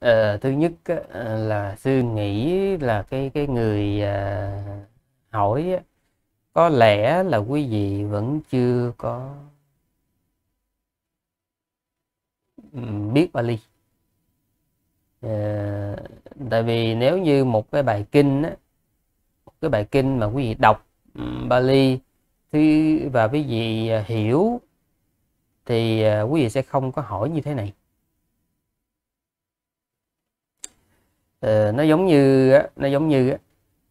à, thứ nhất ờ, là sư nghĩ là cái cái người à, hỏi có lẽ là quý vị vẫn chưa có biết Bali à, tại vì nếu như một cái bài kinh á, một cái bài kinh mà quý vị đọc Bali thì và quý vị hiểu thì quý vị sẽ không có hỏi như thế này Ờ, nó giống như nó giống như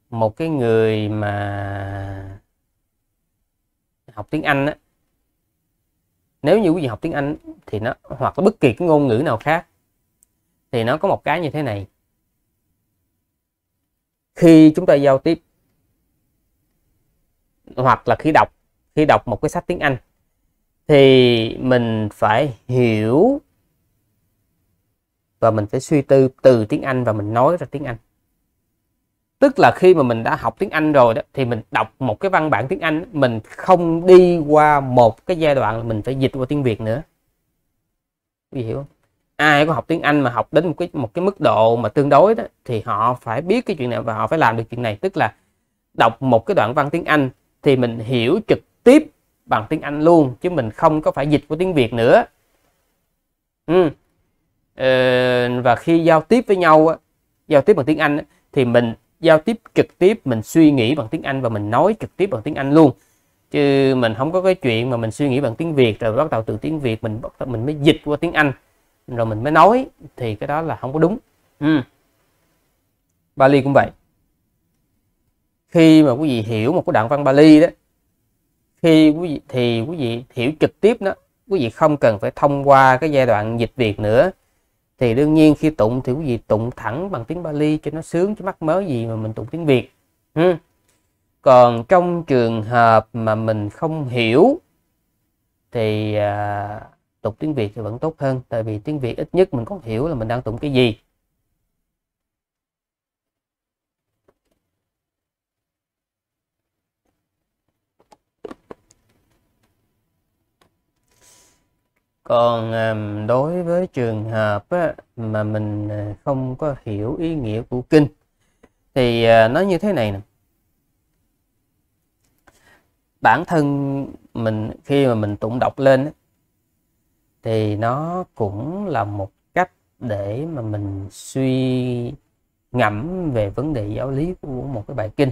một cái người mà học tiếng Anh á nếu như quý vị học tiếng Anh thì nó hoặc là bất kỳ cái ngôn ngữ nào khác thì nó có một cái như thế này khi chúng ta giao tiếp hoặc là khi đọc khi đọc một cái sách tiếng Anh thì mình phải hiểu và mình phải suy tư từ tiếng Anh và mình nói ra tiếng Anh tức là khi mà mình đã học tiếng Anh rồi đó thì mình đọc một cái văn bản tiếng Anh mình không đi qua một cái giai đoạn là mình phải dịch qua tiếng Việt nữa quý hiểu không ai có học tiếng Anh mà học đến một cái một cái mức độ mà tương đối đó thì họ phải biết cái chuyện này và họ phải làm được chuyện này tức là đọc một cái đoạn văn tiếng Anh thì mình hiểu trực tiếp bằng tiếng Anh luôn chứ mình không có phải dịch qua tiếng Việt nữa ừ. Ờ, và khi giao tiếp với nhau giao tiếp bằng tiếng Anh thì mình giao tiếp trực tiếp mình suy nghĩ bằng tiếng Anh và mình nói trực tiếp bằng tiếng Anh luôn chứ mình không có cái chuyện mà mình suy nghĩ bằng tiếng Việt rồi bắt đầu từ tiếng Việt mình bắt mình mới dịch qua tiếng Anh rồi mình mới nói thì cái đó là không có đúng ừ. Bali cũng vậy khi mà quý vị hiểu một cái đoạn văn Bali đó khi quý vị thì quý vị hiểu trực tiếp đó quý vị không cần phải thông qua cái giai đoạn dịch Việt nữa thì đương nhiên khi tụng thì quý vị tụng thẳng bằng tiếng Bali cho nó sướng chứ mắc mớ gì mà mình tụng tiếng Việt ừ. còn trong trường hợp mà mình không hiểu thì à, tụng tiếng Việt thì vẫn tốt hơn tại vì tiếng Việt ít nhất mình có hiểu là mình đang tụng cái gì còn à, đối với trường hợp mà mình à, không có hiểu ý nghĩa của kinh thì à, nó như thế này nè bản thân mình khi mà mình tụng đọc lên thì nó cũng là một cách để mà mình suy ngẫm về vấn đề giáo lý của một cái bài kinh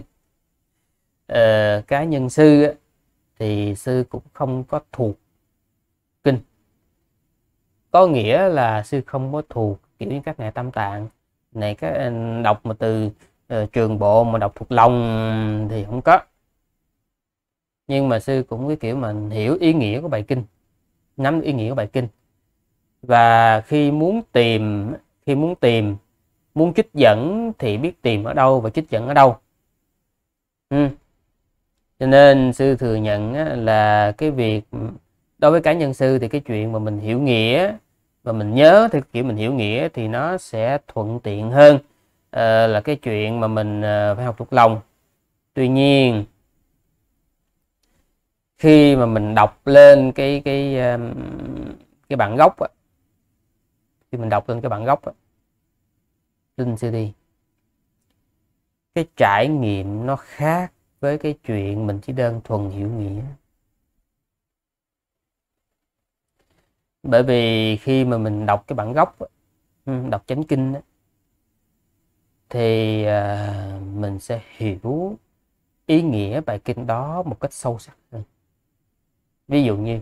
ờ, cá nhân sư thì sư cũng không có thuộc kinh có nghĩa là sư không có thuộc kiểu như các ngài tam tạng này các ừ, đọc mà từ uh, trường bộ mà đọc thuộc lòng thì không có nhưng mà sư cũng cái kiểu mà hiểu ý nghĩa của bài kinh nắm ý nghĩa của bài kinh và khi muốn tìm khi muốn tìm muốn trích dẫn thì biết tìm ở đâu và trích dẫn ở đâu ừ. cho nên sư thừa nhận là cái việc đối với cá nhân sư thì cái chuyện mà mình hiểu nghĩa và mình nhớ theo kiểu mình hiểu nghĩa thì nó sẽ thuận tiện hơn à, là cái chuyện mà mình à, phải học thuộc lòng tuy nhiên khi mà mình đọc lên cái cái ờ, cái bản gốc á, khi mình đọc lên cái bản gốc á, linh CD cái trải nghiệm nó khác với cái chuyện mình chỉ đơn thuần hiểu nghĩa bởi vì khi mà mình đọc cái bản gốc ừ, đọc chánh kinh thì à, mình sẽ hiểu ý nghĩa bài kinh đó một cách sâu sắc hơn ví dụ như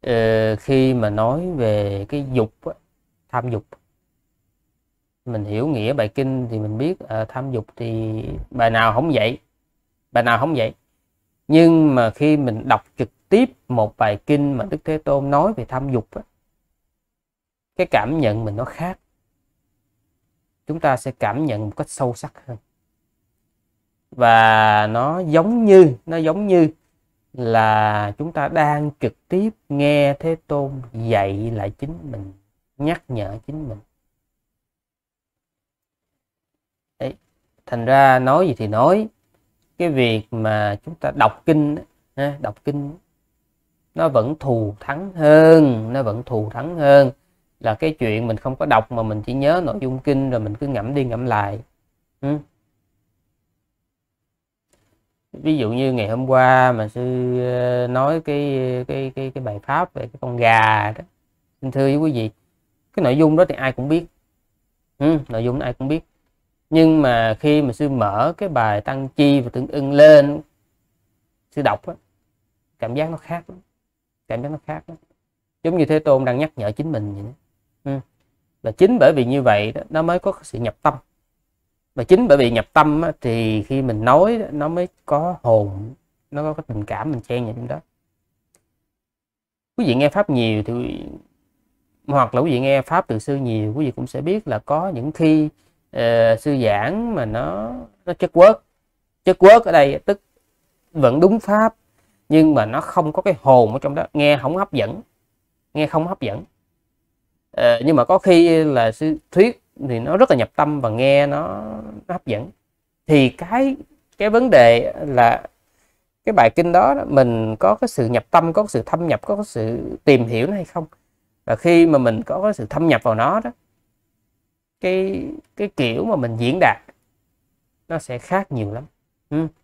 ờ, khi mà nói về cái dục tham dục mình hiểu nghĩa bài kinh thì mình biết à, tham dục thì bài nào không vậy bài nào không vậy nhưng mà khi mình đọc trực tiếp một bài kinh mà đức thế tôn nói về tham dục á, cái cảm nhận mình nó khác chúng ta sẽ cảm nhận một cách sâu sắc hơn và nó giống như nó giống như là chúng ta đang trực tiếp nghe thế tôn dạy lại chính mình nhắc nhở chính mình Đấy. thành ra nói gì thì nói cái việc mà chúng ta đọc kinh ha, đọc kinh nó vẫn thù thắng hơn nó vẫn thù thắng hơn là cái chuyện mình không có đọc mà mình chỉ nhớ nội dung kinh rồi mình cứ ngẫm đi ngẫm lại ừ. ví dụ như ngày hôm qua mà sư ờ, nói cái cái cái cái bài pháp về cái con gà đó xin thưa với quý vị cái nội dung đó thì ai cũng biết ừ, nội dung ai cũng biết nhưng mà khi mà sư mở cái bài tăng chi và tương ưng lên sư đọc á, cảm giác nó khác lắm. cảm giác nó khác lắm. giống như thế tôn đang nhắc nhở chính mình vậy đó. Ừ. và chính bởi vì như vậy đó, nó mới có sự nhập tâm và chính bởi vì nhập tâm á, thì khi mình nói đó, nó mới có hồn nó có cái tình cảm mình chen vào trong đó quý vị nghe pháp nhiều thì hoặc là quý vị nghe pháp từ sư nhiều quý vị cũng sẽ biết là có những khi Ờ, sư giảng mà nó nó chất quớt chất quớt ở đây tức vẫn đúng pháp nhưng mà nó không có cái hồn ở trong đó nghe không hấp dẫn nghe không hấp dẫn à, nhưng mà có khi là sư thuyết thì nó rất là nhập tâm và nghe nó, nó hấp dẫn thì cái cái vấn đề là cái bài kinh đó mình có cái sự nhập tâm có sự thâm nhập có sự tìm hiểu hay không và khi mà mình có cái sự thâm nhập vào nó đó cái cái kiểu mà mình diễn đạt nó sẽ khác nhiều lắm ừ.